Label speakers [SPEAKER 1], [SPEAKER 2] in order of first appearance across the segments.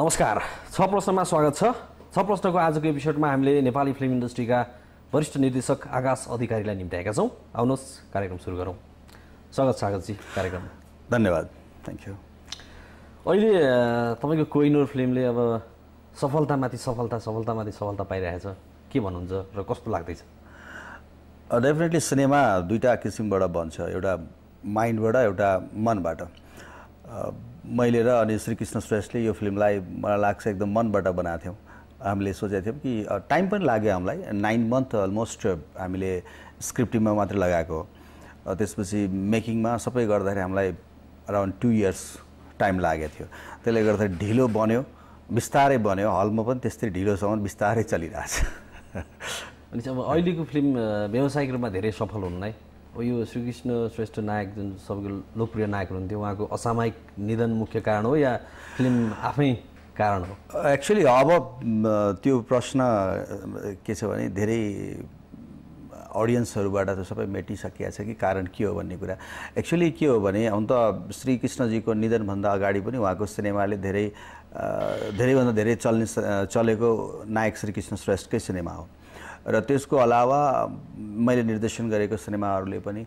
[SPEAKER 1] नमस्कार छ प्रश्नमा स्वागत छ छ प्रश्नको आजको एपिसोडमा हामीले नेपाली फिल्म इन्डस्ट्रीका वरिष्ठ निर्देशक आकाश अधिकारीलाई निम्त्याएका छौँ आउनुहोस् कार्यक्रम सुरु गरौँ स्वागत स्वागतजी कार्यक्रममा
[SPEAKER 2] धन्यवाद थ्याङ्क यू
[SPEAKER 1] अहिले तपाईँको कोइनोर फिल्मले अब सफलतामाथि सफलता सफलतामाथि सफलता पाइरहेछ के भन्नुहुन्छ र कस्तो लाग्दैछ
[SPEAKER 2] डेफिनेटली सिनेमा दुईवटा किसिमबाट बन्छ एउटा माइन्डबाट एउटा मनबाट मैले र अनि श्रीकृष्ण श्रेष्ठले यो फिल्मलाई मलाई लाग्छ एकदम मनबाट बनाएको थियौँ हामीले सोचेको थियौँ कि टाइम पनि लाग्यो हामीलाई नाइन मन्थ अलमोस्ट हामीले स्क्रिप्टिङमा मात्रै लगाएको त्यसपछि मेकिङमा सबै गर्दाखेरि हामीलाई अराउन्ड टु इयर्स टाइम लागेको थियो त्यसले गर्दा ढिलो बन्यो बिस्तारै बन्यो हलमा पनि त्यस्तै ढिलोसम्म बिस्तारै छ
[SPEAKER 1] अनि अब अहिलेको फिल्म व्यावसायिक रूपमा धेरै सफल हुनुलाई यो श्रीकृष्ण श्रेष्ठ नायक जुन सबैको लोकप्रिय नायक हुनुहुन्थ्यो उहाँको असामयिक निधन मुख्य कारण हो या फिल्म आफै कारण हो
[SPEAKER 2] एक्चुअली अब त्यो प्रश्न के छ भने धेरै अडियन्सहरूबाट त सबै मेटिसकिया छ कि कारण के हो भन्ने कुरा एक्चुअली के हो भने अन्त श्रीकृष्णजीको निधनभन्दा अगाडि पनि उहाँको सिनेमाले धेरै धेरैभन्दा धेरै चल्ने चलेको नायक श्रीकृष्ण श्रेष्ठकै सिनेमा हो र त्यसको अलावा मैले निर्देशन गरेको सिनेमाहरूले पनि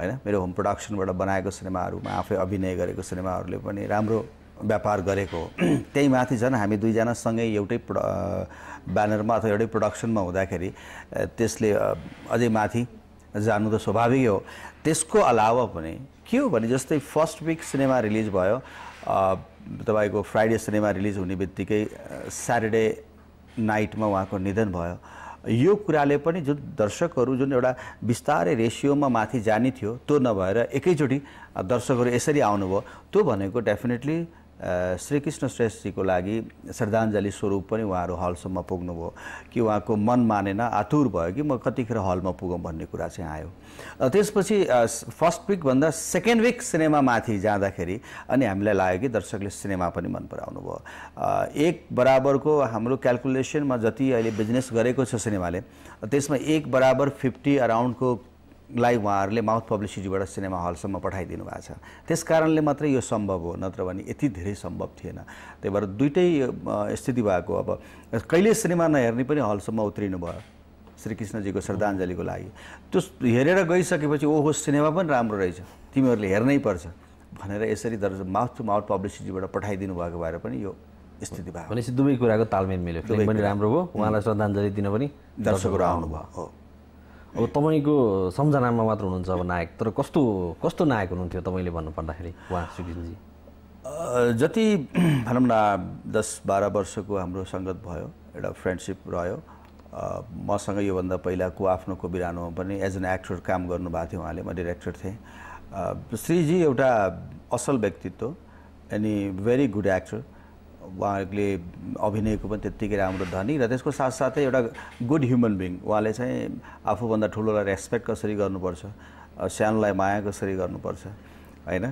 [SPEAKER 2] होइन मेरो होम प्रडक्सनबाट बनाएको सिनेमाहरूमा आफै अभिनय गरेको सिनेमाहरूले पनि राम्रो व्यापार गरेको हो त्यही माथि झन् हामी दुईजनासँगै एउटै ब्यानरमा अथवा एउटै प्रडक्सनमा हुँदाखेरि त्यसले अझै माथि जानु त स्वाभाविक हो त्यसको अलावा पनि के हो भने जस्तै फर्स्ट विक सिनेमा रिलिज भयो तपाईँको फ्राइडे सिनेमा रिलिज हुने बित्तिकै स्याटरडे नाइटमा उहाँको निधन भयो यो कुराले पनि जुन दर्शकहरू जुन एउटा बिस्तारै रेसियोमा माथि जाने थियो त्यो नभएर एकैचोटि दर्शकहरू यसरी आउनुभयो त्यो भनेको डेफिनेटली श्रीकृष्ण श्रेष्ठजीको लागि श्रद्धाञ्जली स्वरूप पनि उहाँहरू हलसम्म पुग्नुभयो कि उहाँको मन मानेन आतुर भयो कि म कतिखेर हलमा पुगौँ भन्ने कुरा चाहिँ आयो त्यसपछि फर्स्ट विकभन्दा सेकेन्ड विक सिनेमामाथि जाँदाखेरि अनि हामीलाई लाग्यो कि दर्शकले सिनेमा पनि मन पराउनु भयो एक बराबरको हाम्रो क्यालकुलेसनमा जति अहिले बिजनेस गरेको छ सिनेमाले त्यसमा एक बराबर फिफ्टी अराउन्डको लाई उहाँहरूले माउथ पब्लिसिटीबाट सिनेमा हलसम्म पठाइदिनु भएको छ त्यस कारणले मात्रै यो सम्भव हो नत्र भने यति धेरै सम्भव थिएन त्यही भएर दुइटै स्थिति भएको अब कहिले सिनेमा नहेर्ने पनि हलसम्म उत्रिनु भयो श्रीकृष्णजीको श्रद्धाञ्जलीको लागि त्यो हेरेर गइसकेपछि ओहो सिनेमा पनि राम्रो रहेछ तिमीहरूले हेर्नै पर्छ भनेर यसरी दर्ज माउथ टु माउथ पब्लिसिटीबाट पठाइदिनु भएको भएर पनि यो स्थिति भएको
[SPEAKER 1] भनेपछि दुवै कुराको तालमेल मिल्यो पनि राम्रो भयो उहाँलाई श्रद्धाञ्जली दिन पनि दर्शकहरू आउनुभयो हो अब तपाईँको सम्झनामा मात्र हुनुहुन्छ अब नायक तर कस्तो कस्तो नायक हुनुहुन्थ्यो तपाईँले भन्नुपर्दाखेरि उहाँ सुकिनजी
[SPEAKER 2] जति भनौँ न दस बाह्र वर्षको हाम्रो सङ्गत भयो एउटा फ्रेन्डसिप रह्यो मसँग योभन्दा पहिलाको आफ्नो को बिरानोमा पनि एज एन एक्टर काम गर्नुभएको थियो उहाँले म डिरेक्टर थिएँ श्रीजी एउटा असल व्यक्तित्व एनी भेरी गुड एक्टर उहाँहरूले अभिनयको पनि त्यत्तिकै राम्रो धनी र त्यसको साथसाथै एउटा गुड ह्युमन बिङ उहाँले चाहिँ आफूभन्दा ठुलोलाई रेस्पेक्ट कसरी गर्नुपर्छ सानोलाई माया कसरी गर्नुपर्छ होइन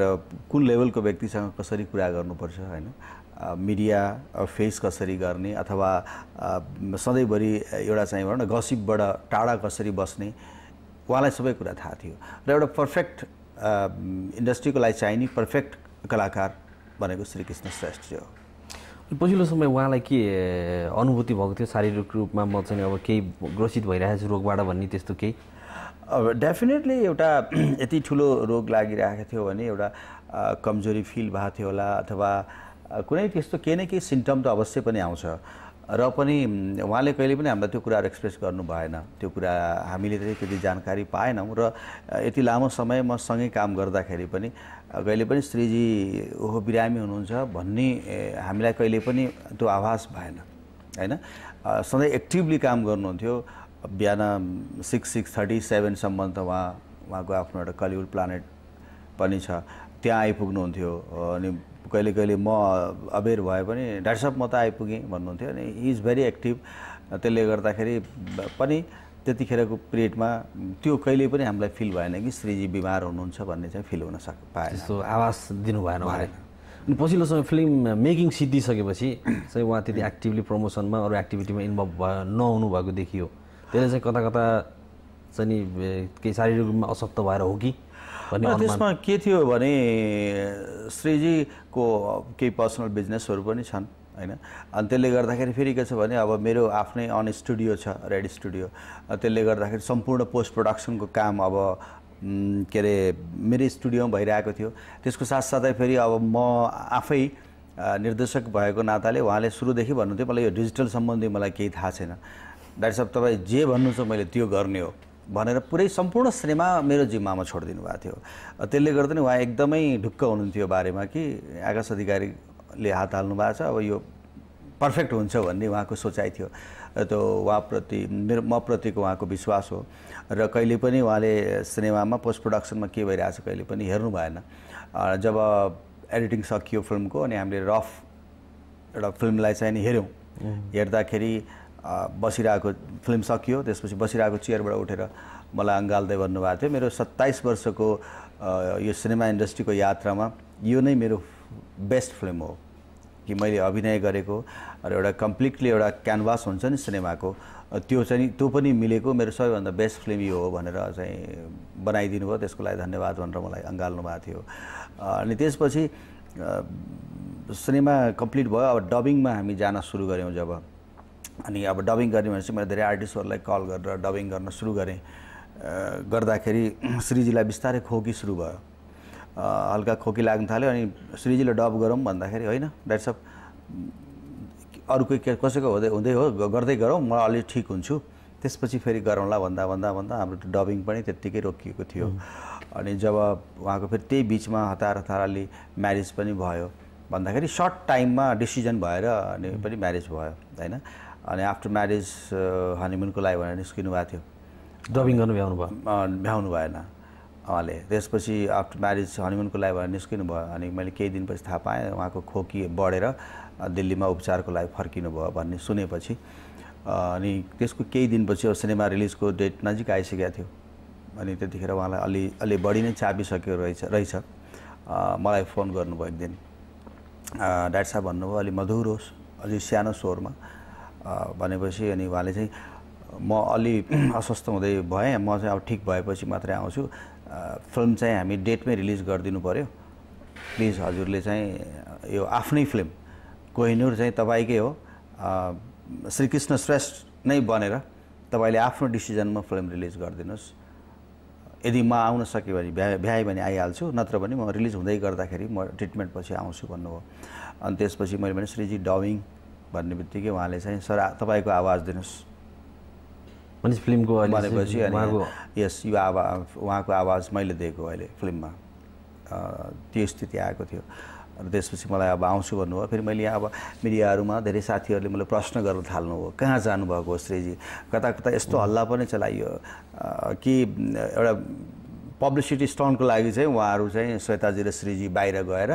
[SPEAKER 2] र कुन लेभलको व्यक्तिसँग कसरी कुरा गर्नुपर्छ होइन मिडिया फेस कसरी गर्ने अथवा सधैँभरि एउटा चाहिँ भनौँ न गसिपबाट टाढा कसरी बस्ने उहाँलाई सबै कुरा थाहा थियो र एउटा पर्फेक्ट इन्डस्ट्रीको लागि चाहिने पर्फेक्ट कलाकार भनेको श्रीकृष्ण श्रेष्ठ हो
[SPEAKER 1] पछिल्लो समय उहाँलाई के अनुभूति भएको थियो शारीरिक रूपमा म चाहिँ अब केही ग्रसित भइरहेको छु रोगबाट भन्ने त्यस्तो केही अब डेफिनेटली एउटा यति ठुलो रोग लागिरहेको थियो भने एउटा
[SPEAKER 2] कमजोरी फिल भएको थियो होला अथवा कुनै त्यस्तो केही न केही सिम्टम त अवश्य पनि आउँछ र पनि उहाँले कहिले पनि हामीलाई त्यो कुराहरू एक्सप्रेस गर्नु भएन त्यो कुरा हामीले चाहिँ त्यति जानकारी पाएनौँ र यति लामो समय म सँगै काम गर्दाखेरि पनि कहिले पनि श्रीजी ओहो बिरामी हुनुहुन्छ भन्ने हामीलाई कहिले पनि त्यो आभास भएन होइन सधैँ एक्टिभली काम गर्नुहुन्थ्यो बिहान सिक्स सिक्स थर्टी सेभेनसम्म त उहाँ उहाँको आफ्नो एउटा कलिउड प्लानेट पनि छ त्यहाँ आइपुग्नुहुन्थ्यो अनि कहिले कहिले म अवेर भए पनि डाक्टर साहब म त आइपुगेँ भन्नुहुन्थ्यो अनि हि इज भेरी एक्टिभ त्यसले गर्दाखेरि पनि त्यतिखेरको पिरियडमा त्यो कहिले पनि हामीलाई फिल भएन कि श्रीजी बिमार हुनुहुन्छ भन्ने चाहिँ फिल हुन सक पाए जस्तो
[SPEAKER 1] आवाज दिनु भएन उहाँले अनि पछिल्लो समय फिल्म मेकिङ सिद्धिसकेपछि चाहिँ उहाँ त्यति एक्टिभली प्रमोसनमा अरू एक्टिभिटीमा इन्भल्भ भयो नहुनु भएको देखियो त्यसले चाहिँ कता कता चाहिँ नि केही शारीरिक रूपमा अशक्त भएर हो कि त्यसमा के थियो भने
[SPEAKER 2] श्रीजीको केही पर्सनल बिजनेसहरू पनि छन् होइन अनि त्यसले गर्दाखेरि फेरि के छ भने अब मेरो आफ्नै अन स्टुडियो छ रेड स्टुडियो त्यसले गर्दाखेरि सम्पूर्ण पोस्ट प्रडक्सनको काम अब के अरे मेरै स्टुडियोमा भइरहेको थियो त्यसको साथसाथै फेरि अब म आफै निर्देशक भएको नाताले उहाँले सुरुदेखि भन्नुहुन्थ्यो मलाई यो डिजिटल सम्बन्धी मलाई केही थाहा छैन डाक्टर साहब तपाईँ जे भन्नुहुन्छ मैले त्यो गर्ने हो भनेर पुरै सम्पूर्ण सिनेमा मेरो जिम्मामा छोडिदिनु भएको थियो त्यसले गर्दा नि उहाँ एकदमै ढुक्क हुनुहुन्थ्यो बारेमा कि आकाश अधिकारीले हात हाल्नु भएको छ अब यो पर्फेक्ट हुन्छ भन्ने उहाँको सोचाइ थियो त्यो उहाँप्रति मेरो प्रतिको उहाँको विश्वास हो र कहिले पनि उहाँले सिनेमामा पोस्ट प्रडक्सनमा के भइरहेछ कहिले पनि हेर्नु भएन जब एडिटिङ सकियो फिल्मको अनि हामीले रफ एउटा फिल्मलाई चाहिँ नि हेऱ्यौँ हेर्दाखेरि बसिरहेको फिल्म सकियो त्यसपछि बसिरहेको चेयरबाट उठेर मलाई अङ्गाल्दै भन्नुभएको थियो मेरो सत्ताइस वर्षको यो सिनेमा इन्डस्ट्रीको यात्रामा यो नै मेरो बेस्ट फिल्म हो कि मैले अभिनय गरेको र एउटा कम्प्लिटली एउटा क्यानभास हुन्छ नि सिनेमाको त्यो चाहिँ त्यो पनि मिलेको मेरो सबैभन्दा बेस्ट फिल्म यो हो भनेर चाहिँ बनाइदिनु भयो त्यसको लागि धन्यवाद भनेर मलाई अँगाल्नु भएको थियो अनि त्यसपछि सिनेमा कम्प्लिट भयो अब डबिङमा हामी जान सुरु गऱ्यौँ जब अनि अब डबिङ गर्ने भनेपछि मैले धेरै आर्टिस्टहरूलाई कल गरेर डबिङ गर्न सुरु गरेँ गर्दाखेरि श्रीजीलाई बिस्तारै खोकी सुरु भयो हल्का खोकी लाग्न थाल्यो अनि श्रीजीले डब गरौँ भन्दाखेरि होइन द्याट्स अफ अरू कोही के कसैको हुँदै हुँदै हो गर्दै गरौँ म अलि ठिक हुन्छु त्यसपछि फेरि गरौँला भन्दा भन्दा भन्दा हाम्रो डबिङ पनि त्यत्तिकै रोकिएको थियो अनि जब उहाँको फेरि त्यही बिचमा हतार हतार अलि म्यारिज पनि भयो भन्दाखेरि सर्ट टाइममा डिसिजन भएर अनि पनि म्यारिज भयो होइन अनि आफ्टर म्यारेज हनिमुनको लागि भनेर निस्किनु भएको थियो डबिङ गर्नु भ्याउनु भयो भ्याउनु भएन उहाँले त्यसपछि आफ्टर म्यारेज हनिमुनको लागि भनेर निस्किनु भयो अनि मैले केही दिनपछि थाहा पाएँ उहाँको खोकी बढेर दिल्लीमा उपचारको लागि फर्किनु भयो भन्ने सुनेपछि अनि त्यसको केही दिनपछि अब सिनेमा रिलिजको डेट नजिक आइसकेको थियो अनि त्यतिखेर उहाँलाई अलि अलि बढी नै चापिसकेको रहेछ रहेछ मलाई फोन गर्नुभयो एक दिन डाक्टर साहब भन्नुभयो अलि मधुर होस् अलि सानो स्वरमा भनेपछि अनि उहाँले चाहिँ म अलि अस्वस्थ हुँदै भएँ म चाहिँ अब ठिक भएपछि मात्रै आउँछु फिल्म चाहिँ हामी डेटमै रिलिज गरिदिनु पऱ्यो प्लिज हजुरले चाहिँ यो आफ्नै फिल्म कोहिनुर चाहिँ तपाईँकै हो श्रीकृष्ण श्रेष्ठ नै बनेर तपाईँले आफ्नो डिसिजनमा फिल्म रिलिज गरिदिनुहोस् यदि म आउन सकेँ भने भ्या भ्याएँ भने आइहाल्छु नत्र भने म रिलिज हुँदै गर्दाखेरि म ट्रिटमेन्टपछि आउँछु भन्नुभयो अनि त्यसपछि मैले भने श्रीजी डविङ भन्ने बित्तिकै उहाँले चाहिँ सर तपाईँको आवाज दिनुहोस्
[SPEAKER 1] भनेपछि फिल्मको भनेपछि
[SPEAKER 2] यस यो आवा उहाँको आवाज मैले दिएको अहिले फिल्ममा त्यो स्थिति आएको थियो र त्यसपछि मलाई अब आउँछु भन्नुभयो फेरि मैले यहाँ अब मिडियाहरूमा धेरै साथीहरूले मलाई प्रश्न गर्न थाल्नुभयो कहाँ जानुभएको हो श्रीजी कता कता यस्तो हल्ला पनि चलाइयो कि एउटा पब्लिसिटी स्टन्टको लागि चाहिँ उहाँहरू चाहिँ श्वेताजी र श्रीजी बाहिर गएर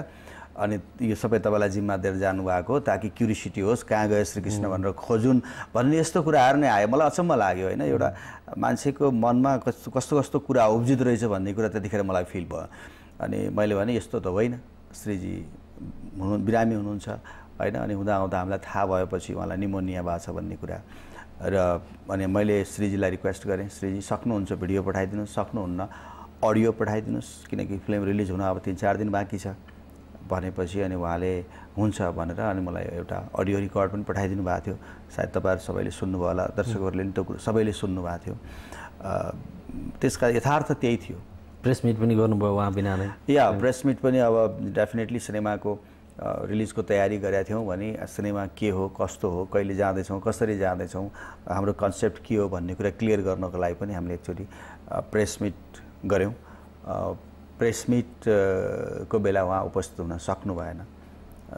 [SPEAKER 2] अनि यो सबै तपाईँलाई जिम्मा दिएर जानुभएको ताकि क्युरिसिटी होस् कहाँ गयो श्रीकृष्ण भनेर खोजुन् भन्ने यस्तो कुराहरू नै आयो मलाई अचम्म लाग्यो होइन एउटा मान्छेको मनमा कस्तो कस्तो कस्तो कुरा उब्जिँदो रहेछ भन्ने कुरा त्यतिखेर मलाई फिल भयो अनि मैले भने यस्तो त होइन श्रीजी हुनु बिरामी हुनुहुन्छ होइन अनि हुँदा हुँदा हामीलाई थाहा भएपछि उहाँलाई निमोनिया भएको छ भन्ने कुरा र अनि मैले श्रीजीलाई रिक्वेस्ट गरेँ श्रीजी सक्नुहुन्छ भिडियो पठाइदिनुहोस् सक्नुहुन्न अडियो पठाइदिनुहोस् किनकि फिल्म रिलिज हुन अब तिन चार दिन बाँकी छ भनेपछि अनि उहाँले हुन्छ भनेर अनि मलाई एउटा अडियो रेकर्ड पनि पठाइदिनु भएको थियो सायद तपाईँहरू सबैले सुन्नुभयो होला दर्शकहरूले पनि त्यो कुरो सबैले सुन्नुभएको थियो
[SPEAKER 1] त्यसका यथार्थ त्यही थियो प्रेस मिट पनि गर्नुभयो उहाँ बिना नै या
[SPEAKER 2] प्रेस मिट पनि अब डेफिनेटली सिनेमाको रिलिजको तयारी गरेका थियौँ भने सिनेमा के हो कस्तो हो कहिले जाँदैछौँ कसरी जाँदैछौँ हाम्रो कन्सेप्ट के हो भन्ने कुरा क्लियर गर्नको लागि पनि हामीले एक्चुली प्रेस मिट गऱ्यौँ प्रेस मिटको बेला उहाँ उपस्थित हुन सक्नु भएन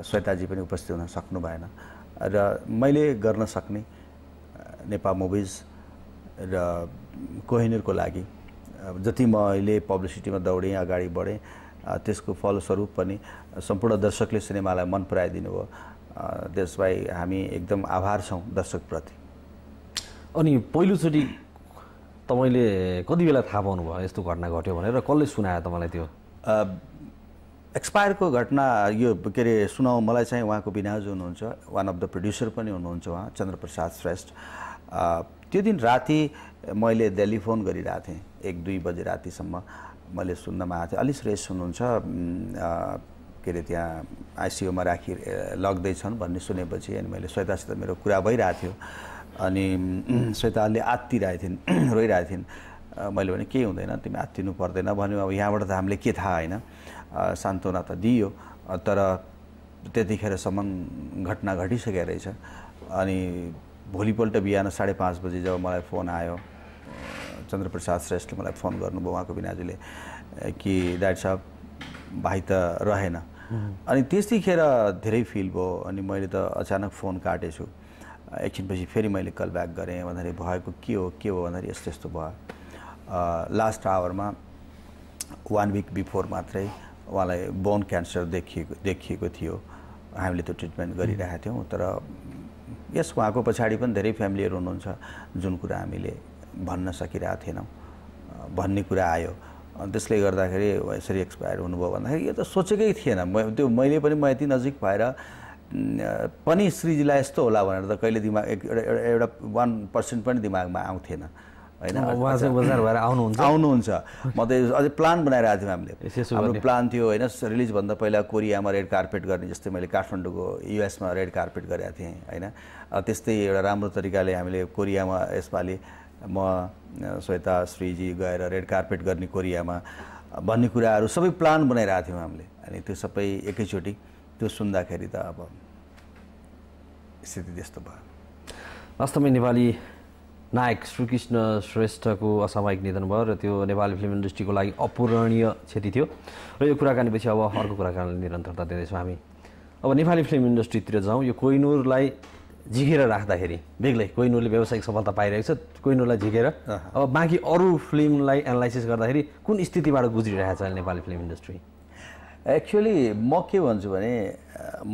[SPEAKER 2] श्वेताजी पनि उपस्थित हुन सक्नु भएन र मैले गर्न सक्ने नेपाल मुभिज र कोहिनीको लागि जति म अहिले पब्लिसिटीमा दौडेँ अगाडि बढेँ त्यसको फलस्वरूप पनि सम्पूर्ण दर्शकले सिनेमालाई मन पराइदिनु भयो त्यसलाई हामी
[SPEAKER 1] एकदम आभार छौँ दर्शकप्रति अनि पहिलोचोटि तपाईँले कति बेला थाहा पाउनुभयो यस्तो घटना घट्यो भनेर कसले सुनायो तपाईँलाई त्यो
[SPEAKER 2] एक्सपायरको घटना यो के अरे सुनाउ मलाई चाहिँ उहाँको बिनाजु हुनुहुन्छ वान अफ द प्रड्युसर पनि हुनुहुन्छ उहाँ चन्द्रप्रसाद श्रेष्ठ त्यो दिन राति मैले दिल्ली फोन गरिरहेको थिएँ एक दुई बजे रातिसम्म मैले सुन्नमा आएको थिएँ अलि श्रेष्ठ हुनुहुन्छ के अरे त्यहाँ आइसियुमा राखि लग्दैछन् भन्ने सुनेपछि अनि मैले श्वेतासित मेरो कुरा भइरहेको थियो अनि श्वेताले आत्तिरहेको थिइन् रोइरहेको थिइन् मैले भने केही हुँदैन तिमी आत्तिनु पर्दैन भन्यो अब यहाँबाट त हामीले के थाहा होइन सान्त्वना त दियो तर त्यतिखेरसम्म घटना घटिसकेको रहेछ अनि भोलिपल्ट बिहान साढे पाँच बजी जब मलाई फोन आयो चन्द्रप्रसाद श्रेष्ठले मलाई फोन गर्नुभयो उहाँको बिनाजुले कि डाक्टर साहब भाइ त रहेन अनि त्यतिखेर धेरै फिल भयो अनि मैले त अचानक फोन काटेछु एकछिनपछि फेरि मैले कल ब्याक गरेँ भन्दाखेरि भएको के हो के हो भन्दाखेरि यस्तो यस्तो भयो लास्ट आवरमा वान विक बिफोर मात्रै उहाँलाई बोन क्यान्सर देखिएको देखिएको थियो हामीले त्यो ट्रिटमेन्ट गरिरहेका थियौँ तर यस उहाँको पछाडि पनि धेरै फ्यामिलीहरू हुनुहुन्छ जुन कुरा हामीले भन्न सकिरहेको थिएनौँ भन्ने कुरा आयो त्यसले गर्दाखेरि यसरी एक्सपायर हुनुभयो भन्दाखेरि यो त सोचेकै थिएन म त्यो मैले पनि म यति नजिक भएर पनि श्रीजीलाई यस्तो होला भनेर त कहिले दिमाग एउटा एउटा वान पर्सेन्ट पनि दिमागमा आउँथेन होइन बजार भएर आउनुहुन्छ आउनुहुन्छ म त अझै प्लान बनाइरहेको थियौँ हामीले हाम्रो प्लान थियो होइन रिलिजभन्दा पहिला कोरियामा रेड कार्पेट गर्ने जस्तै मैले काठमाडौँको युएसमा रेड कार्पेट गरेको थिएँ होइन त्यस्तै एउटा राम्रो तरिकाले हामीले कोरियामा यसपालि म श्वेता श्रीजी गएर रेड कार्पेट गर्ने कोरियामा भन्ने कुराहरू सबै प्लान बनाइरहेको थियौँ हामीले
[SPEAKER 1] अनि त्यो सबै एकैचोटि त्यो सुन्दाखेरि त अब स्थिति त्यस्तो भयो वास्तवमा नेपाली नायक श्रीकृष्ण श्रेष्ठको असामायिक निधन भयो र त्यो नेपाली फिल्म इन्डस्ट्रीको लागि अपूरणीय क्षति थियो र यो कुराकानीपछि अब अर्को कुराकानी निरन्तरता दिँदैछौँ हामी अब नेपाली फिल्म इन्डस्ट्रीतिर जाउँ यो कोइनुरलाई झिकेर राख्दाखेरि बेग्लै कोइनुरले व्यावसायिक सफलता पाइरहेको छ कोइनुरलाई झिकेर अब बाँकी अरू फिल्मलाई एनालाइसिस गर्दाखेरि कुन स्थितिबाट गुज्रिरहेको छ नेपाली फिल्म इन्डस्ट्री
[SPEAKER 2] एक्चुअली म के भन्छु भने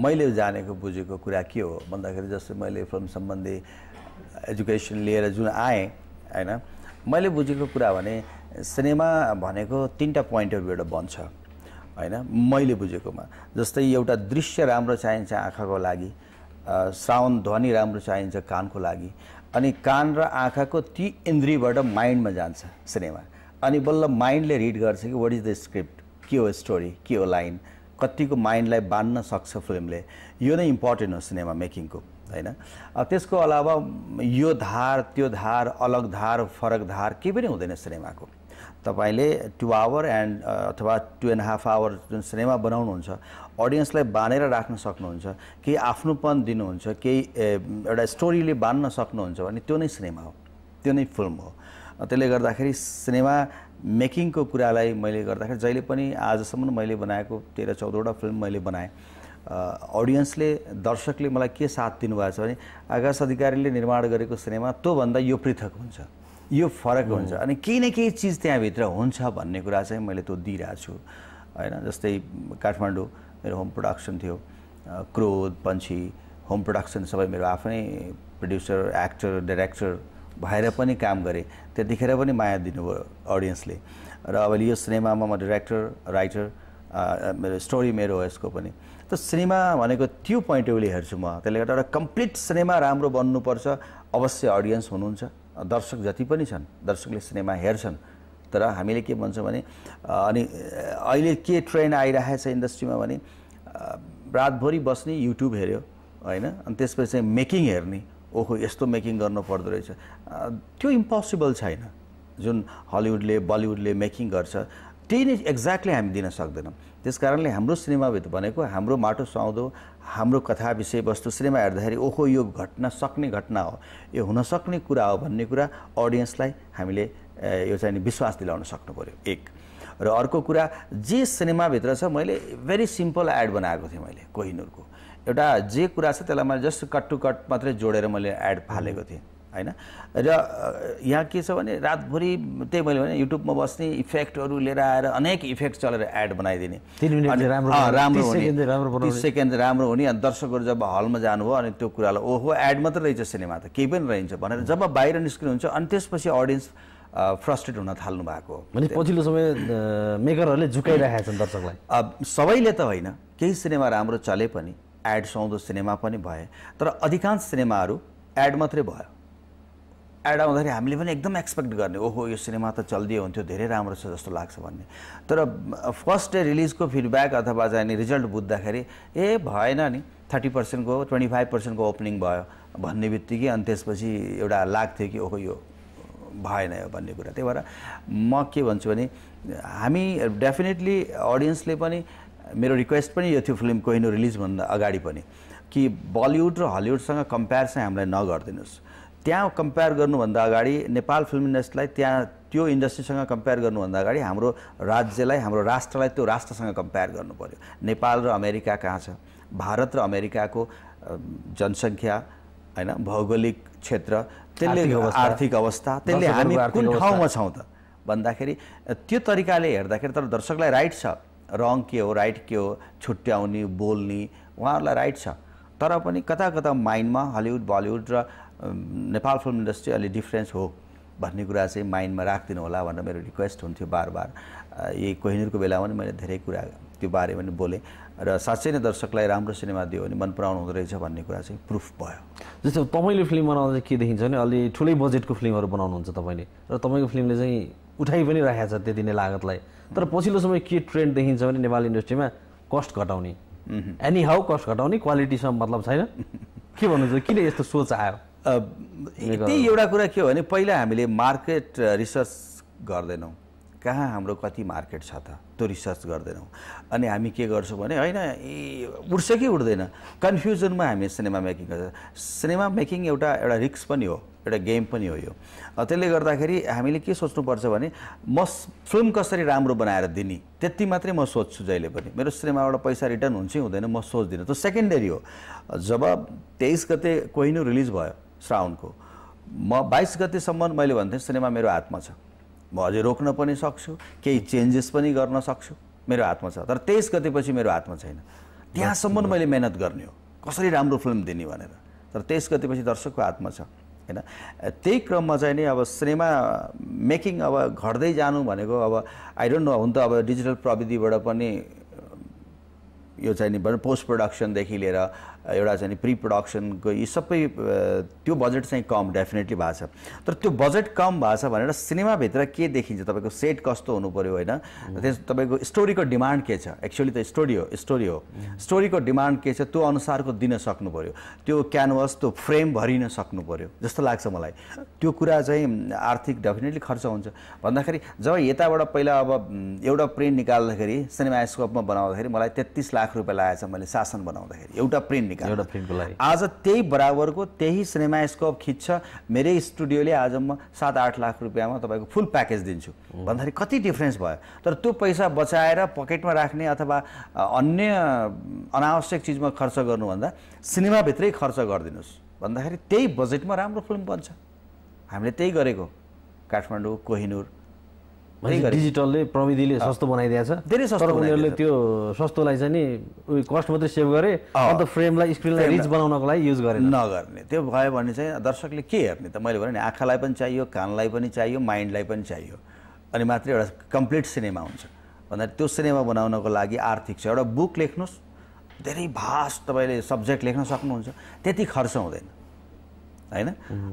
[SPEAKER 2] मैले जानेको बुझेको कुरा के हो भन्दाखेरि जस्तै मैले फिल्म सम्बन्धी एजुकेसन लिएर जुन आएँ होइन मैले बुझेको कुरा भने सिनेमा भनेको तिनवटा पोइन्ट अफ भ्यूबाट बन्छ होइन मैले बुझेकोमा जस्तै एउटा दृश्य राम्रो चाहिन्छ आँखाको लागि साउन्ड ध्वनि राम्रो चाहिन्छ कानको लागि अनि कान र आँखाको ती इन्द्रियबाट माइन्डमा जान्छ सिनेमा अनि बल्ल माइन्डले रिड गर्छ कि वाट इज द स्क्रिप्ट के हो स्टोरी के हो लाइन कतिको माइन्डलाई बाँध्न सक्छ फिल्मले यो नै इम्पोर्टेन्ट हो सिनेमा मेकिङको होइन त्यसको अलावा यो धार त्यो धार अलग धार फरक धार केही पनि हुँदैन सिनेमाको तपाईँले टु आवर एन्ड अथवा टु एन्ड हाफ आवर जुन सिनेमा बनाउनुहुन्छ अडियन्सलाई बाँधेर राख्न सक्नुहुन्छ केही आफ्नोपन दिनुहुन्छ केही एउटा स्टोरीले बाँध्न सक्नुहुन्छ भने त्यो नै सिनेमा हो त्यो नै फिल्म हो त्यसले गर्दाखेरि सिनेमा मेकिङको कुरालाई मैले गर्दाखेरि जहिले पनि आजसम्म मैले बनाएको तेह्र चौधवटा फिल्म मैले बनाएँ अडियन्सले दर्शकले मलाई के साथ दिनुभएको छ भने आकाश अधिकारीले निर्माण गरेको सिनेमा तँभन्दा यो पृथक हुन्छ यो फरक हुन्छ अनि केही न केही चिज त्यहाँभित्र हुन्छ भन्ने कुरा चाहिँ मैले त्यो दिइरहेको छु होइन जस्तै काठमाडौँ मेरो होम प्रोडक्सन थियो क्रोध पन्छी होम प्रोडक्सन सबै मेरो आफ्नै प्रड्युसर एक्टर डाइरेक्टर भएर पनि काम गरेँ त्यतिखेर पनि माया दिनुभयो अडियन्सले र अब यो सिनेमामा म डिरेक्टर राइटर मेरो स्टोरी मेरो हो यसको पनि त सिनेमा भनेको त्यो पोइन्ट अफ्यूले हेर्छु म त्यसले गर्दा एउटा कम्प्लिट सिनेमा राम्रो बन्नुपर्छ अवश्य अडियन्स हुनुहुन्छ दर्शक जति पनि छन् दर्शकले सिनेमा हेर्छन् तर हामीले के भन्छौँ भने अनि अहिले के ट्रेन्ड आइरहेको छ इन्डस्ट्रीमा भने रातभरि बस्ने युट्युब हेऱ्यो होइन अनि त्यसपछि चाहिँ मेकिङ हेर्ने ओहो यस्तो मेकिङ गर्नु पर्दो रहेछ त्यो इम्पोसिबल छैन जुन हलिउडले बलिउडले मेकिङ गर्छ त्यही नै एक्ज्याक्टली हामी दिन सक्दैनौँ त्यस कारणले हाम्रो सिनेमाभित्र भनेको हाम्रो माटो सुहाउँदो हाम्रो कथा विषयवस्तु सिनेमा हेर्दाखेरि ओहो यो घटना सक्ने घटना हो यो हुनसक्ने कुरा हो भन्ने कुरा अडियन्सलाई हामीले यो चाहिँ विश्वास दिलाउन सक्नु पऱ्यो एक र अर्को कुरा जे सिनेमाभित्र छ मैले भेरी सिम्पल एड बनाएको थिएँ मैले कोहिनुरको एउटा जे कुरा छ त्यसलाई मैले जस्ट कट टु कट मात्रै जोडेर मैले एड फालेको थिएँ होइन र यहाँ के छ भने रातभरि त्यही मैले भने युट्युबमा बस्ने इफेक्टहरू लिएर आएर अनेक इफेक्ट चलेर एड बनाइदिने
[SPEAKER 1] राम्रो हुने
[SPEAKER 2] सेकेन्ड राम्रो हुने अनि दर्शकहरू जब हलमा जानुभयो अनि त्यो कुरालाई ओहो एड मात्रै रहेछ सिनेमा त केही पनि रहन्छ भनेर जब बाहिर निस्किनुहुन्छ अनि त्यसपछि अडियन्स फ्रस्ट्रेट हुन थाल्नु भएको
[SPEAKER 1] हो पछिल्लो समय मेकरहरूले झुकाइरहेका छन् दर्शकलाई सबैले
[SPEAKER 2] त होइन केही सिनेमा राम्रो चले पनि एड सुहाउँदो सिनेमा पनि भए तर अधिकांश सिनेमाहरू एड मात्रै भयो एड आउँदाखेरि हामीले पनि एकदम एक्सपेक्ट गर्ने ओहो यो सिनेमा त चलिदियो हुन्थ्यो धेरै राम्रो छ जस्तो लाग्छ भन्ने तर फर्स्ट डे रिलिजको फिडब्याक अथवा चाहिँ रिजल्ट बुझ्दाखेरि ए भएन नि थर्टी पर्सेन्टको ट्वेन्टी फाइभ पर्सेन्टको ओपनिङ भयो भन्ने बित्तिकै अनि त्यसपछि एउटा लाग्थ्यो कि ओहो यो भएन यो भन्ने कुरा त्यही भएर म के भन्छु भने हामी डेफिनेटली अडियन्सले पनि मेरो रिक्वेस्ट पनि यो थियो फिल्म कोहिनो रिलिजभन्दा अगाडि पनि कि बलिउड र हलिउडसँग कम्पेयर चाहिँ हामीलाई नगरिदिनुहोस् त्यहाँ कम्पेयर गर्नुभन्दा अगाडि नेपाल फिल्म इन्डस्ट्रीलाई त्यहाँ त्यो इन्डस्ट्रीसँग कम्पेयर गर्नुभन्दा अगाडि हाम्रो राज्यलाई हाम्रो राष्ट्रलाई त्यो राष्ट्रसँग कम्पेयर गर्नु पऱ्यो नेपाल र अमेरिका कहाँ छ भारत र अमेरिकाको जनसङ्ख्या होइन भौगोलिक क्षेत्र त्यसले आर्थिक अवस्था त्यसले हामी कुन ठाउँमा छौँ त भन्दाखेरि त्यो तरिकाले हेर्दाखेरि तर दर्शकलाई राइट छ रङ के हो राइट के हो छुट्याउने बोल्ने उहाँहरूलाई राइट छ तर पनि कता कता माइन्डमा हलिउड बलिउड र नेपाल फिल्म इन्डस्ट्री अलि डिफ्रेन्स हो भन्ने कुरा चाहिँ माइन्डमा राखिदिनु होला भनेर मेरो रिक्वेस्ट हुन्थ्यो बार बार यही कोहिनीको बेलामा पनि मैले धेरै कुरा त्यो बारेमा पनि बोलेँ र साँच्चै नै दर्शकलाई राम्रो सिनेमा दियो भने मन पराउनु हुँदो रहेछ भन्ने कुरा चाहिँ प्रुफ भयो
[SPEAKER 1] जस्तो तपाईँले फिल्म बनाउँदा चाहिँ के देखिन्छ भने अलि ठुलै बजेटको फिल्महरू बनाउनुहुन्छ तपाईँले र तपाईँको फिल्मले चाहिँ उठाइ पनि राखेको छ त्यति नै लागतलाई तर पछिल्लो समय के ट्रेन्ड देखिन्छ भने नेपाल इन्डस्ट्रीमा कस्ट घटाउने एनी हाउ कस्ट घटाउने क्वालिटीसम्म मतलब छैन के भन्नुहुन्छ किन यस्तो सोच आयो त्यही
[SPEAKER 2] एउटा कुरा के हो भने पहिला हामीले मार्केट रिसर्च गर्दैनौँ कहाँ हाम्रो कति मार्केट छ त त्यो रिसर्च गर्दैनौँ अनि हामी के गर्छौँ भने होइन ए उठ्छ कि उठ्दैन कन्फ्युजनमा हामी सिनेमा मेकिङ गर्छ सिनेमा मेकिङ एउटा एउटा रिक्स पनि हो एउटा गेम पनि हो यो त्यसले गर्दाखेरि हामीले के सोच्नुपर्छ भने म फिल्म कसरी राम्रो बनाएर दिने त्यति मात्रै म सोध्छु जहिले पनि मेरो सिनेमाबाट पैसा रिटर्न हुन्छ हुँदैन म सोच्दिनँ त्यो सेकेन्डरी हो जब तेइस गते कोहिनो रिलिज भयो श्रावणको म बाइस गतेसम्म मैले भन्थेँ सिनेमा मेरो हातमा छ म अझै रोक्न पनि सक्छु केही चेन्जेस पनि गर्न सक्छु मेरो हातमा छ तर तेइस गतेपछि मेरो हातमा छैन त्यहाँसम्म मैले मेहनत गर्ने हो कसरी राम्रो फिल्म दिने भनेर तर तेइस गतेपछि दर्शकको हातमा छ होइन त्यही क्रममा चाहिँ नि अब सिनेमा मेकिङ अब घट्दै जानु भनेको अब आई डोन्ट नो हुन त अब डिजिटल प्रविधिबाट पनि यो चाहिँ नि पोस्ट प्रडक्सनदेखि लिएर एउटा चाहिँ प्रि प्रडक्सनको यी सबै त्यो बजेट चाहिँ कम डेफिनेटली भएको छ तर त्यो बजेट कम भएको छ भनेर सिनेमाभित्र के देखिन्छ तपाईँको सेट कस्तो हुनु पऱ्यो होइन त्यस तपाईँको स्टोरीको डिमान्ड के छ एक्चुली त स्टोरी हो स्टोरी हो स्टोरीको डिमान्ड के छ त्यो अनुसारको दिन सक्नु पऱ्यो त्यो क्यानभस त्यो फ्रेम भरिन सक्नु पऱ्यो जस्तो लाग्छ मलाई त्यो कुरा चाहिँ आर्थिक डेफिनेटली खर्च हुन्छ भन्दाखेरि जब यताबाट पहिला अब एउटा प्रिन्ट निकाल्दाखेरि सिनेमा स्कोपमा बनाउँदाखेरि मलाई तेत्तिस लाख रुपियाँ लागेको छ मैले शासन बनाउँदाखेरि एउटा प्रिन्ट निकाल्नु एउटा फिल्मको लागि आज त्यही बराबरको त्यही सिनेमा स्कोप खिच्छ मेरै स्टुडियोले आज म सात आठ लाख रुपियाँमा तपाईँको फुल प्याकेज दिन्छु भन्दाखेरि कति डिफ्रेन्स भयो तर त्यो पैसा बचाएर पकेटमा राख्ने अथवा अन्य अनावश्यक चिजमा खर्च गर्नुभन्दा सिनेमाभित्रै खर्च गरिदिनुहोस् भन्दाखेरि त्यही बजेटमा राम्रो फिल्म बन्छ हामीले त्यही गरेको काठमाडौँ कोहिनुर
[SPEAKER 1] डिजिटलले प्रविधिले सस्तो बनाइदिएको छ धेरै सस्तो उनीहरूले त्यो सस्तोलाई चाहिँ नि उयो कस्ट मात्रै सेभ गरे अन्त फ्रेमलाई स्क्रिनलाई रिच बनाउनको लागि युज गरे नगर्ने त्यो
[SPEAKER 2] भयो भने चाहिँ दर्शकले के हेर्ने त मैले भने आँखालाई पनि चाहियो कानलाई पनि चाहियो माइन्डलाई पनि चाहियो अनि मात्रै एउटा कम्प्लिट सिनेमा हुन्छ भन्दा त्यो सिनेमा बनाउनको लागि आर्थिक छ एउटा बुक लेख्नुहोस् धेरै भास तपाईँले सब्जेक्ट लेख्न सक्नुहुन्छ त्यति खर्च हुँदैन होइन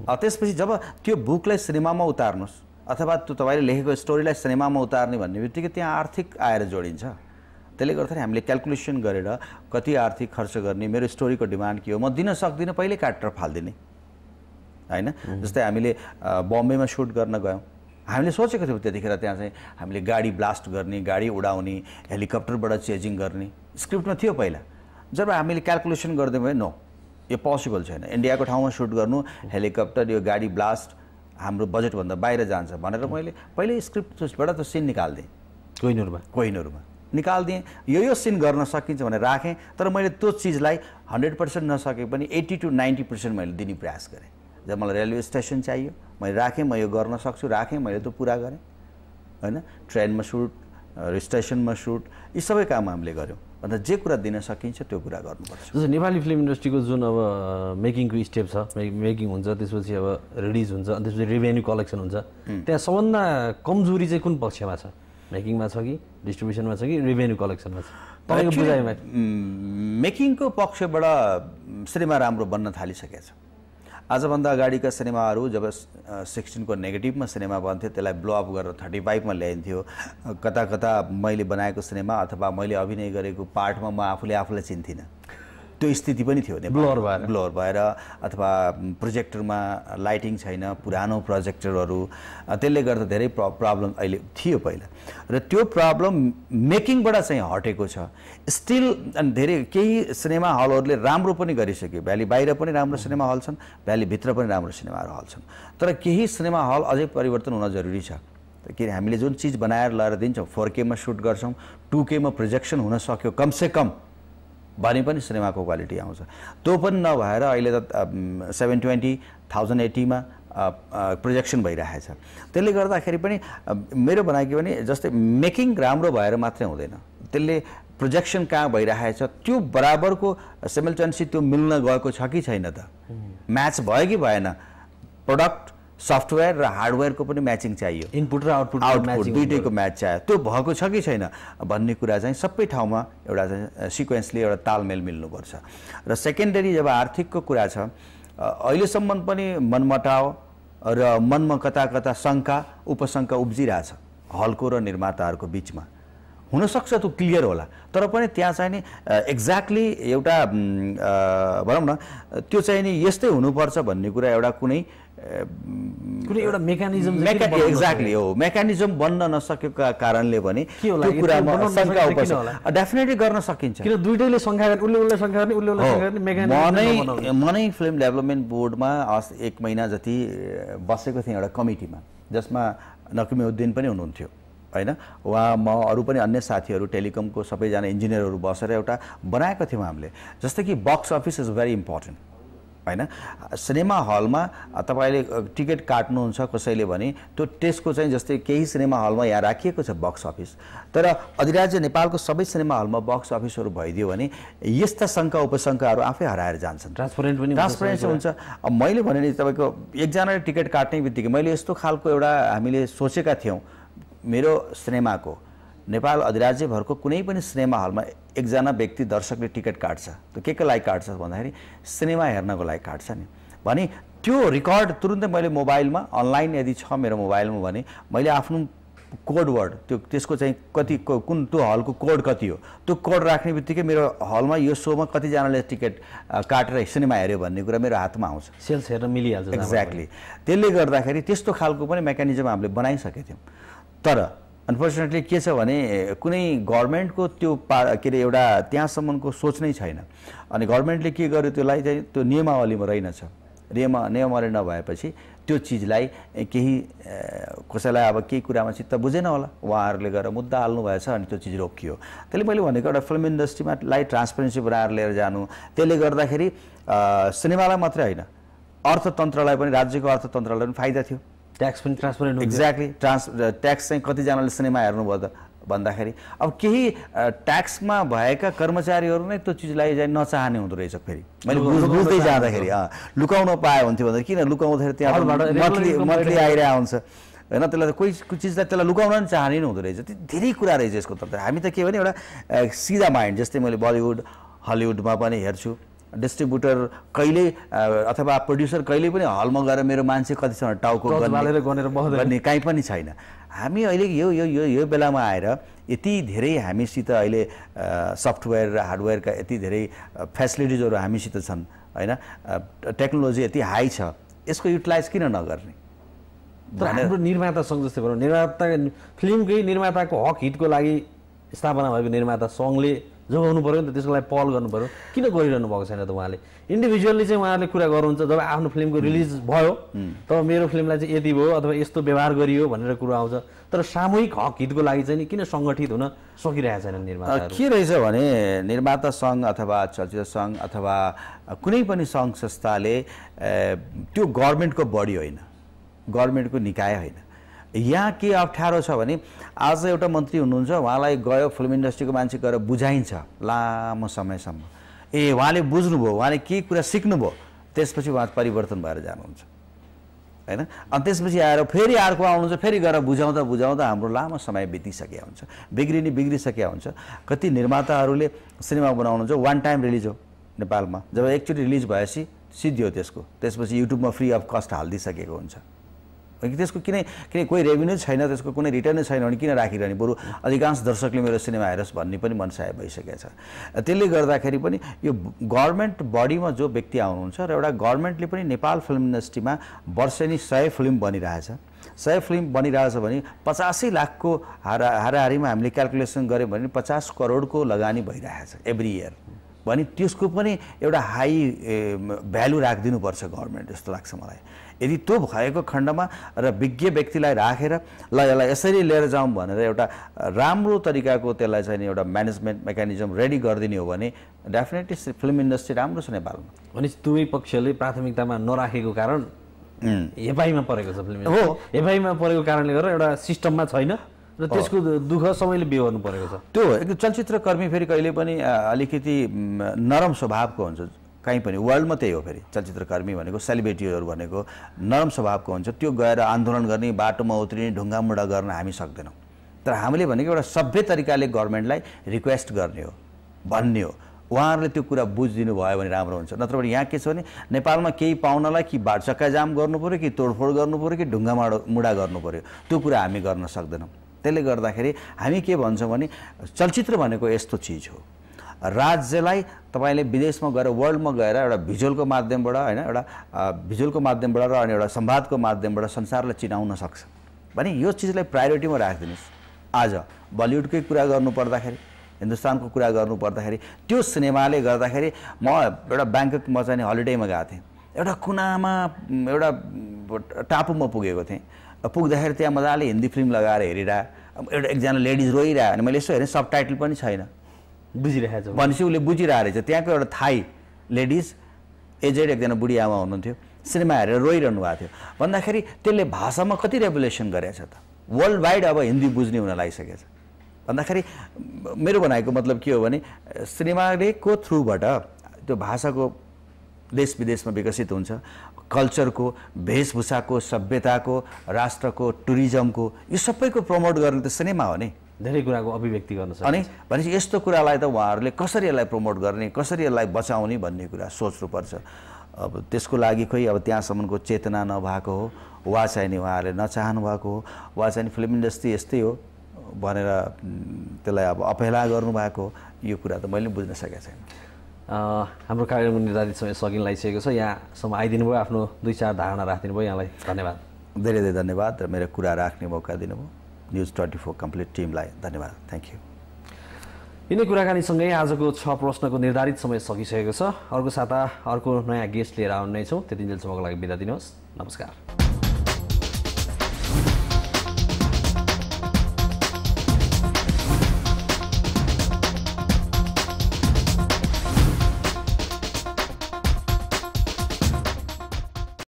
[SPEAKER 2] त्यसपछि जब त्यो बुकलाई सिनेमामा उतार्नुहोस् अथवा त्यो तपाईँले लेखेको स्टोरीलाई सिनेमामा उतार्ने भन्ने बित्तिकै त्यहाँ आर्थिक आएर जोडिन्छ त्यसले गर्दाखेरि हामीले क्यालकुलेसन गरेर कति आर्थिक खर्च गर्ने मेरो स्टोरीको डिमान्ड के हो म दिन सक्दिनँ पहिले काटेर फालिदिने होइन जस्तै हामीले बम्बेमा सुट गर्न गयौँ हामीले सोचेको थियौँ त्यतिखेर त्यहाँ चाहिँ हामीले गाडी ब्लास्ट गर्ने गाडी उडाउने हेलिकप्टरबाट चेजिङ गर्ने स्क्रिप्टमा थियो पहिला जब हामीले क्यालकुलेसन गरिदियौँ भने नो यो पोसिबल छैन इन्डियाको ठाउँमा सुट गर्नु हेलिकप्टर यो गाडी ब्लास्ट हाम्रो बजेटभन्दा बाहिर जान्छ भनेर मैले पहिले स्क्रिप्ट त्यो सिन निकालिदिएँ कोइनहरूमा कोइनहरूमा निकालिदिएँ यो यो सिन गर्न सकिन्छ भनेर राखेँ तर मैले त्यो चिजलाई हन्ड्रेड पर्सेन्ट नसके पनि एट्टी टु नाइन्टी पर्सेन्ट मैले दिने प्रयास गरेँ जब मलाई रेलवे स्टेसन चाहियो मैले राखेँ म यो गर्न सक्छु राखेँ मैले त्यो पुरा गरेँ होइन ट्रेनमा सुट स्टेसनमा सुट यी सबै काम हामीले गऱ्यौँ अन्त जे कुरा दिन सकिन्छ त्यो कुरा गर्नुपर्छ
[SPEAKER 1] जस्तो नेपाली फिल्म इन्डस्ट्रीको जुन अब मेकिङको स्टेप छ मेकिङ हुन्छ त्यसपछि अब रिलिज हुन्छ अनि त्यसपछि रेभेन्यू कलेक्सन हुन्छ त्यहाँ सबभन्दा कमजोरी चाहिँ कुन पक्षमा छ मेकिङमा छ कि डिस्ट्रिब्युसनमा छ कि रेभेन्यू कलेक्सनमा छ तपाईँको बुझाइमा मेकिङको पक्षबाट सिनेमा राम्रो बन्न थालिसकेको छ
[SPEAKER 2] आजभन्दा अगाडिका सिनेमाहरू जब सिक्सटिनको नेगेटिभमा सिनेमा बन्थ्यो त्यसलाई ब्लोअप गरेर थर्टी फाइभमा ल्याइन्थ्यो कता कता मैले बनाएको सिनेमा अथवा मैले अभिनय गरेको पार्टमा म आफूले आफूलाई चिन्थिनँ त्यो स्थिति पनि थियो ब्लोर भएर ब्लोर भएर अथवा प्रोजेक्टरमा लाइटिङ छैन पुरानो प्रोजेक्टरहरू त्यसले गर्दा धेरै प्र प्रब्लम अहिले थियो पहिला र त्यो प्रब्लम मेकिङबाट चाहिँ हटेको छ स्टिल अनि धेरै केही सिनेमा हलहरूले राम्रो पनि गरिसक्यो भ्याली बाहिर पनि राम्रो सिनेमा हल छन् भित्र पनि राम्रो सिनेमा हल छन् तर केही सिनेमा हल अझै परिवर्तन हुन जरुरी छ के हामीले जुन चिज बनाएर लगाएर दिन्छौँ फोर केमा सुट गर्छौँ टु केमा प्रोजेक्सन हुन सक्यो कमसेकम भने पनि सिनेमाको क्वालिटी आउँछ त्यो पनि नभएर अहिले त सेभेन ट्वेन्टी थाउजन्ड एट्टीमा प्रोजेक्सन भइरहेछ त्यसले गर्दाखेरि पनि मेरो भनाइ के भने जस्तै मेकिङ राम्रो भएर मात्रै हुँदैन त्यसले प्रोजेक्सन कहाँ भइरहेछ त्यो बराबरको सेमिल्टेन्सी त्यो मिल्न गएको छ कि छैन त म्याच भयो कि भएन प्रडक्ट सफ्टवेयर र हार्डवेयरको पनि म्याचिङ चाहियो इनपुट र आउटपुट आउटपुट दुइटैको म्याच चाहियो त्यो भएको छ कि छैन भन्ने कुरा चाहिँ सबै ठाउँमा एउटा सिक्वेन्सले एउटा तालमेल मिल्नुपर्छ र सेकेन्डरी जब आर्थिकको कुरा छ अहिलेसम्म पनि मनमटाव र मनमा कता कता शङ्का उपशङ्का उब्जिरहेछ हलको र निर्माताहरूको बिचमा हुनसक्छ त्यो क्लियर होला तर पनि त्यहाँ चाहिँ नि एक्ज्याक्टली एउटा भनौँ न त्यो चाहिँ नि यस्तै हुनुपर्छ भन्ने कुरा एउटा कुनै कुनै
[SPEAKER 1] एउटा मेकानिजम एक्ज्याक्टली हो
[SPEAKER 2] मेकानिजम बन्न नसकेको कारणले भने त्यो कुरामा डेफिनेटली गर्न सकिन्छ
[SPEAKER 1] किन दुइटैले शङ्का उसले उसलाई शङ्का गर्ने उसले उसलाई गर्ने मेकानिजम
[SPEAKER 2] म नै फिल्म डेभलपमेन्ट बोर्डमा एक महिना जति बसेको थिएँ एउटा कमिटीमा जसमा उद्दिन पनि हुनुहुन्थ्यो होइन उहाँ म अरू पनि अन्य साथीहरू टेलिकमको सबैजना इन्जिनियरहरू बसेर एउटा बनाएको थियौँ हामीले जस्तै कि box office is very important होइन सिनेमा हलमा तपाईँले टिकट काट्नुहुन्छ कसैले भने त्यो टेस्टको चाहिँ जस्तै केही सिनेमा हलमा यहाँ राखिएको छ बक्स अफिस तर अधिराज्य नेपालको सबै सिनेमा हलमा बक्स अफिसहरू भइदियो भने यस्ता शङ्का उपशङ्काहरू आफै हराएर जान्छन् ट्रान्सपरेन्ट पनि ट्रान्सपरेन्ट हुन्छ मैले भने तपाईँको एकजनाले टिकट काट्ने बित्तिकै मैले यस्तो खालको एउटा हामीले सोचेका थियौँ मेरो सिनेमाको नेपाल अधिराज्यभरको कुनै पनि सिनेमा हलमा एकजना व्यक्ति दर्शकले टिकट काट्छ त्यो के को लागि काट्छ भन्दाखेरि सिनेमा हेर्नको लागि काट्छ नि भने त्यो रेकर्ड तुरुन्तै मैले मोबाइलमा अनलाइन यदि छ मेरो मोबाइलमा भने मैले आफ्नो कोडवर्ड त्यो त्यसको चाहिँ कति कुन त्यो हलको कोड कति हो त्यो कोड राख्ने बित्तिकै मेरो हलमा यो सोमा कतिजनाले टिकट काटेर सिनेमा हेऱ्यो भन्ने कुरा मेरो हातमा आउँछ सेल्स हेर्न मिलिहाल्छ एक्ज्याक्टली त्यसले गर्दाखेरि त्यस्तो खालको पनि मेकानिजम हामीले बनाइसकेको थियौँ तर अनफोर्चुनेटली के छ भने कुनै गभर्मेन्टको त्यो पा के अरे एउटा त्यहाँसम्मको सोच नै छैन अनि गभर्मेन्टले के गर्यो त्यसलाई चाहिँ त्यो नियमावलीमा रहेनछ नियमा नियमावली नभएपछि त्यो चिजलाई केही कसैलाई अब केही कुरामा चित्त बुझेन होला उहाँहरूले गएर मुद्दा हाल्नु भएछ अनि त्यो चिज रोकियो त्यसले मैले भनेको एउटा फिल्म इन्डस्ट्रीमा लाई ट्रान्सपेरेन्सी बनाएर लिएर जानु त्यसले गर्दाखेरि सिनेमालाई मात्रै होइन अर्थतन्त्रलाई पनि राज्यको अर्थतन्त्रलाई पनि फाइदा थियो ट्याक्स पनि ट्रान्सपरेन्ट एक्ज्याक्टली ट्रान्स ट्याक्स चाहिँ कतिजनाले सिनेमा हेर्नुभयो त भन्दाखेरि अब केही ट्याक्समा भएका कर्मचारीहरू नै त्यो चिजलाई चाहिँ नचाहने हुँदो रहेछ फेरि मैले बुझ्दै जाँदाखेरि लुकाउन पाएँ हुन्थ्यो भन्दा किन लुकाउँदाखेरि त्यहाँबाट मन्थली आइरहेको हुन्छ होइन त्यसलाई कोही चिजलाई त्यसलाई लुकाउन नि चाहने नै हुँदो रहेछ धेरै कुरा रहेछ यसको तर्फ हामी त के भने एउटा सिधा माइन्ड जस्तै मैले बलिउड हलिउडमा पनि हेर्छु डिस्ट्रिब्युटर कहिले अथवा प्रड्युसर कहिले पनि हलमा गएर मेरो मान्छे कतिसम्म टाउको गर्ने काहीँ पनि छैन हामी अहिले यो यो यो यो बेलामा आएर यति धेरै हामीसित अहिले सफ्टवेयर र हार्डवेयरका यति धेरै फेसिलिटिजहरू हामीसित छन् होइन टेक्नोलोजी यति
[SPEAKER 1] हाई छ यसको युटिलाइज किन नगर्ने तर हाम्रो निर्मातासँग जस्तै भनौँ निर्माता फिल्मकै निर्माताको हक हितको लागि स्थापना भएको निर्माता सङ्घले जोगाउनु पऱ्यो नि त त्यसको लागि पहल गर्नु पऱ्यो किन गरिरहनु भएको छैन त उहाँले इन्डिभिजुअल्ली चाहिँ उहाँहरूले कुरा गर्नुहुन्छ जब आफ्नो फिल्मको रिलिज भयो तब मेरो फिल्मलाई चाहिँ यति भयो अथवा यस्तो व्यवहार गरियो भनेर कुरो आउँछ तर सामूहिक हक हितको लागि चाहिँ किन सङ्गठित हुन सकिरहेको छैन निर्माता के
[SPEAKER 2] रहेछ भने निर्माता सङ्घ अथवा चलचित्र सङ्घ अथवा कुनै पनि सङ्घ संस्थाले त्यो गभर्मेन्टको बडी होइन गभर्मेन्टको निकाय होइन यहाँ के अप्ठ्यारो छ भने आज एउटा मन्त्री हुनुहुन्छ उहाँलाई गयो फिल्म इन्डस्ट्रीको मान्छे गएर बुझाइन्छ लामो समयसम्म ए उहाँले बुझ्नुभयो उहाँले केही कुरा सिक्नुभयो त्यसपछि उहाँ परिवर्तन भएर जानुहुन्छ होइन अनि त्यसपछि आएर फेरि अर्को आउनुहुन्छ फेरि गएर बुझाउँदा बुझाउँदा हाम्रो लामो समय बितिसकेका हुन्छ बिग्रिने बिग्रिसकेका हुन्छ कति निर्माताहरूले सिनेमा बनाउनुहुन्छ वान टाइम रिलिज हो नेपालमा जब एकचोटि रिलिज भएपछि सिद्धियो त्यसको त्यसपछि युट्युबमा फ्री अफ कस्ट हालिदिइसकेको हुन्छ त्यसको किनै किन कोही रेभेन्यू छैन त्यसको कुनै रिटर्नै छैन भने किन राखिरहने बरु अधिकांश दर्शकले मेरो सिनेमा हेरोस् भन्ने पनि मनसाय भइसकेको छ त्यसले गर्दाखेरि पनि यो गभर्मेन्ट बडीमा जो व्यक्ति आउनुहुन्छ र एउटा गभर्मेन्टले पनि नेपाल फिल्म इन्डस्ट्रीमा वर्षेनी सय फिल्म बनिरहेछ सय फिल्म बनिरहेछ भने पचासै लाखको हारा हाराहारीमा हामीले क्यालकुलेसन गऱ्यौँ भने पचास करोडको लगानी भइरहेछ एभ्री इयर भने त्यसको पनि एउटा हाई भ्यालु राखिदिनुपर्छ गभर्मेन्ट जस्तो लाग्छ मलाई यदि त्यो भएको खण्डमा र विज्ञ व्यक्तिलाई राखेर ल यसलाई यसरी लिएर जाउँ भनेर एउटा राम्रो तरिकाको त्यसलाई चाहिँ एउटा म्यानेजमेन्ट मेकानिजम रेडी गरिदिने
[SPEAKER 1] हो भने डेफिनेटली फिल्म इन्डस्ट्री राम्रो छ नेपालमा भनेपछि दुवै पक्षले प्राथमिकतामा नराखेको कारण हेपाइमा परेको छ फिल्म हो हेपाइमा परेको कारणले गर्दा एउटा सिस्टममा छैन र त्यसको दुःख सबैले बेहोर्नु परेको छ त्यो एकदम चलचित्रकर्मी फेरि कहिले पनि
[SPEAKER 2] अलिकति नरम स्वभावको हुन्छ कहीँ पनि वर्ल्डमा त्यही हो फेरि चलचित्रकर्मी भनेको सेलिब्रेटीहरू भनेको नरम स्वभावको हुन्छ त्यो गएर आन्दोलन गर्ने बाटोमा उत्रिने ढुङ्गा मुढा गर्न हामी सक्दैनौँ तर हामीले भनेको एउटा सभ्य तरिकाले गभर्मेन्टलाई रिक्वेस्ट गर्ने हो भन्ने हो उहाँहरूले त्यो कुरा बुझिदिनु भयो भने राम्रो हुन्छ नत्र भने यहाँ के छ भने नेपालमा केही पाउनलाई कि भाटचक्का जाम पऱ्यो कि तोडफोड पऱ्यो कि ढुङ्गा माडो मुढा पऱ्यो त्यो कुरा हामी गर्न सक्दैनौँ त्यसले गर्दाखेरि हामी के भन्छौँ भने चलचित्र भनेको यस्तो चिज हो राज्यलाई तपाईँले विदेशमा गएर वर्ल्डमा गएर एउटा भिजुअलको माध्यमबाट होइन एउटा भिजुअलको माध्यमबाट र अनि एउटा संवादको माध्यमबाट संसारलाई चिनाउन सक्छ भने यो चिजलाई प्रायोरिटीमा राखिदिनुहोस् आज बलिउडकै कुरा गर्नुपर्दाखेरि हिन्दुस्तानको कुरा गर्नुपर्दाखेरि त्यो सिनेमाले गर्दाखेरि म एउटा म चाहिँ हलिडेमा गएको थिएँ एउटा कुनामा एउटा टापुमा पुगेको थिएँ पुग्दाखेरि त्यहाँ मजाले हिन्दी फिल्म लगाएर हेरिरह एउटा एकजना लेडिज रोइरहे अनि मैले यसो हेरेँ सब टाइटल पनि छैन
[SPEAKER 1] बुझिरहेको छ भनेपछि
[SPEAKER 2] उसले बुझिरहेको रहेछ त्यहाँको एउटा थाई लेडिज एजेड एकजना बुढी आमा हुनुहुन्थ्यो सिनेमा हेरेर रोइरहनु भएको थियो भन्दाखेरि त्यसले भाषामा कति रेभुलेसन गरेछ त वर्ल्ड वाइड अब हिन्दी बुझ्ने हुन लागिसकेछ भन्दाखेरि मेरो भनाइको मतलब के हो भने सिनेमाको थ्रुबाट त्यो भाषाको देश विदेशमा विकसित हुन्छ कल्चरको वेशभूषाको सभ्यताको राष्ट्रको टुरिज्मको यो सबैको प्रमोट गर्नु त सिनेमा हो नि धेरै कुराको अभिव्यक्ति गर्न सक्छ अनि भनेपछि यस्तो कुरालाई त उहाँहरूले कसरी यसलाई प्रमोट गर्ने कसरी यसलाई बचाउने भन्ने कुरा सोच्नुपर्छ अब त्यसको लागि खोइ अब त्यहाँसम्मको चेतना नभएको हो वा चाहिँ नि उहाँहरूले नचाहनु भएको हो वा चाहिँ फिल्म इन्डस्ट्री
[SPEAKER 1] यस्तै हो भनेर त्यसलाई अब अपेला गर्नुभएको हो यो कुरा त मैले बुझ्न सकेको छैन हाम्रो कार्यक्रम निर्धारित समय सकिन लागिसकेको छ यहाँसम्म आइदिनु भयो आफ्नो दुई चार धारणा राखिदिनु भयो यहाँलाई धन्यवाद
[SPEAKER 2] धेरै धेरै धन्यवाद र मेरो कुरा राख्ने मौका दिनुभयो न्युज ट्वेन्टी फोर कम्प्लिट टिमलाई धन्यवाद थ्याङ्क यू
[SPEAKER 1] यिनै कुराकानीसँगै आजको छ प्रश्नको निर्धारित समय सकिसकेको छ अर्को साता अर्को नयाँ गेस्ट लिएर आउने छौँ त्यति दिनसम्मको लागि बिदा दिनुहोस् नमस्कार